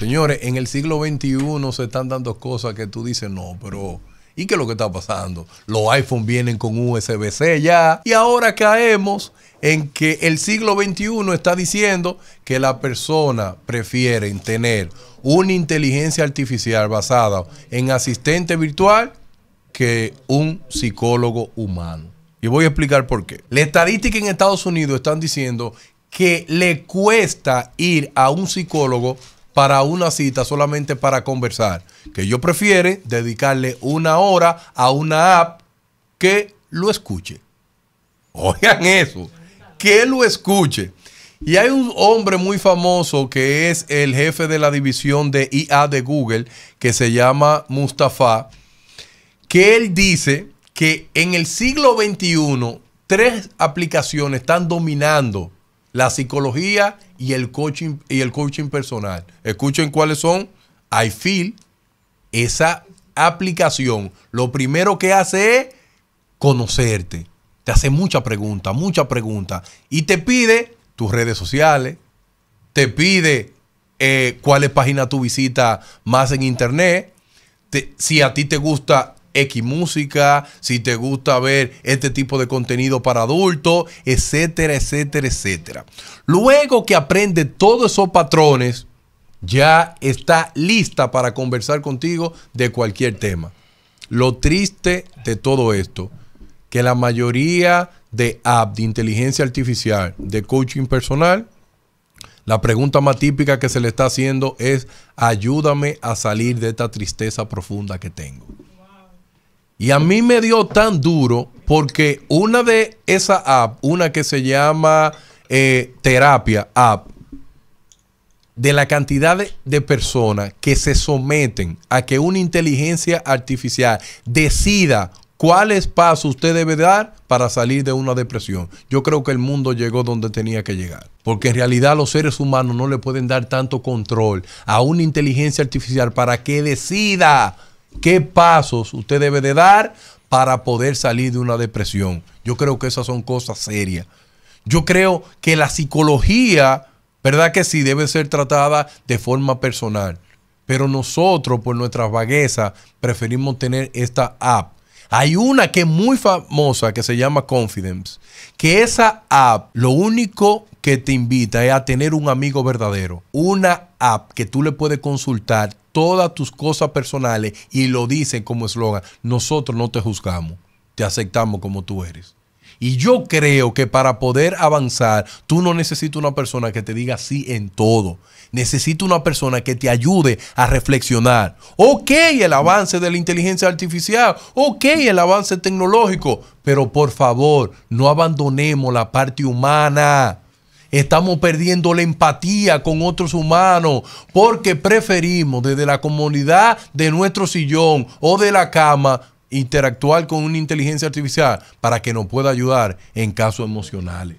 Señores, en el siglo XXI se están dando cosas que tú dices, no, pero ¿y qué es lo que está pasando? Los iPhone vienen con USB-C ya. Y ahora caemos en que el siglo XXI está diciendo que la persona prefiere tener una inteligencia artificial basada en asistente virtual que un psicólogo humano. Y voy a explicar por qué. La estadística en Estados Unidos están diciendo que le cuesta ir a un psicólogo para una cita solamente para conversar, que yo prefiero dedicarle una hora a una app que lo escuche. Oigan eso, que lo escuche. Y hay un hombre muy famoso que es el jefe de la división de IA de Google, que se llama Mustafa, que él dice que en el siglo XXI tres aplicaciones están dominando la psicología y el coaching, y el coaching personal. Escuchen cuáles son. I feel, esa aplicación, lo primero que hace es conocerte. Te hace muchas preguntas muchas preguntas Y te pide tus redes sociales, te pide eh, cuáles páginas tú visitas más en internet, si a ti te gusta X música, si te gusta ver este tipo de contenido para adultos, etcétera, etcétera, etcétera. Luego que aprende todos esos patrones, ya está lista para conversar contigo de cualquier tema. Lo triste de todo esto, que la mayoría de apps de inteligencia artificial, de coaching personal, la pregunta más típica que se le está haciendo es, ayúdame a salir de esta tristeza profunda que tengo. Y a mí me dio tan duro porque una de esas app, una que se llama eh, terapia app, de la cantidad de, de, personas que se someten a que una inteligencia artificial decida cuáles pasos usted debe dar para salir de una depresión. Yo creo que el mundo llegó donde tenía que llegar, porque en realidad los seres humanos no le pueden dar tanto control a una inteligencia artificial para que decida qué pasos usted debe de dar para poder salir de una depresión. Yo creo que esas son cosas serias. Yo creo que la psicología, ¿verdad que sí? Debe ser tratada de forma personal. Pero nosotros, por nuestras vagueza, preferimos tener esta app. Hay una que es muy famosa que se llama Confidence, que esa app lo único que te invita es a tener un amigo verdadero, una que tú le puedes consultar todas tus cosas personales y lo dice como eslogan, nosotros no te juzgamos, te aceptamos como tú eres. Y yo creo que para poder avanzar, tú no necesitas una persona que te diga sí en todo. Necesitas una persona que te ayude a reflexionar. Ok, el avance de la inteligencia artificial, ok, el avance tecnológico, pero por favor, no abandonemos la parte humana estamos perdiendo la empatía con otros humanos porque preferimos desde la comunidad de nuestro sillón o de la cama interactuar con una inteligencia artificial para que nos pueda ayudar en casos emocionales.